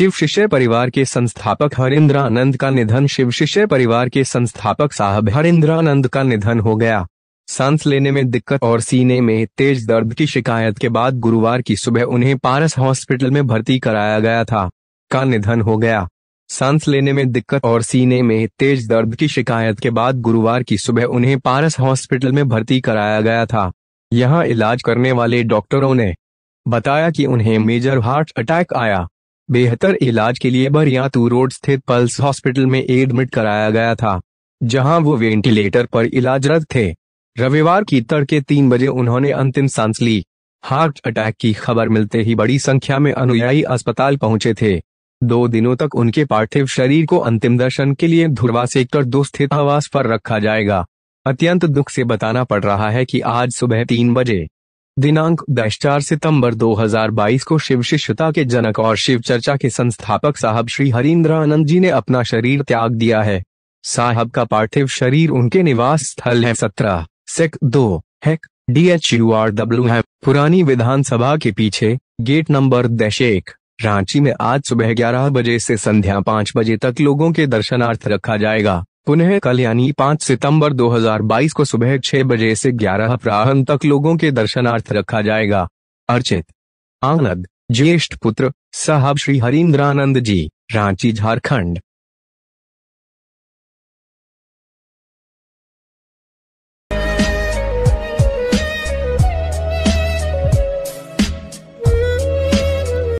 शिव शिष्य परिवार के संस्थापक हरिंद्रानंद का निधन शिव शिष्य परिवार के संस्थापक साहब हरिंद्रानंद का निधन हो गया सांस लेने में दिक्कत और सीने में तेज दर्द की शिकायत के बाद गुरुवार की सुबह उन्हें पारस हॉस्पिटल में भर्ती कराया गया था का निधन हो गया सांस लेने में दिक्कत और सीने में तेज दर्द की शिकायत के बाद गुरुवार की सुबह उन्हें पारस हॉस्पिटल में भर्ती कराया गया था यहाँ इलाज करने वाले डॉक्टरों ने बताया कि उन्हें मेजर हार्ट अटैक आया बेहतर इलाज के लिए बरियातू रोड स्थित पल्स हॉस्पिटल में एडमिट कराया गया था जहां वो वेंटिलेटर पर इलाजरत थे रविवार की तड़के तीन बजे उन्होंने अंतिम सांस ली हार्ट अटैक की खबर मिलते ही बड़ी संख्या में अनुयायी अस्पताल पहुंचे थे दो दिनों तक उनके पार्थिव शरीर को अंतिम दर्शन के लिए धुरवा सेक्टर दो स्थित आवास पर रखा जाएगा अत्यंत दुख से बताना पड़ रहा है कि आज सुबह तीन बजे दिनांक दस चार सितम्बर बाईस को शिव शिष्यता के जनक और शिव चर्चा के संस्थापक साहब श्री हरिंद्र आनंद जी ने अपना शरीर त्याग दिया है साहब का पार्थिव शरीर उनके निवास स्थल है सत्रह सेक दो है D H U R W है पुरानी विधानसभा के पीछे गेट नंबर दश एक रांची में आज सुबह ग्यारह बजे से संध्या पाँच बजे तक लोगों के दर्शनार्थ रखा जाएगा पुनः कल यानी 5 सितंबर 2022 को सुबह 6 बजे से 11 अपराहन तक लोगों के दर्शनार्थ रखा जाएगा अर्चित आनंद ज्येष्ठ पुत्र साहब श्री हरिंद्रानंद जी रांची झारखंड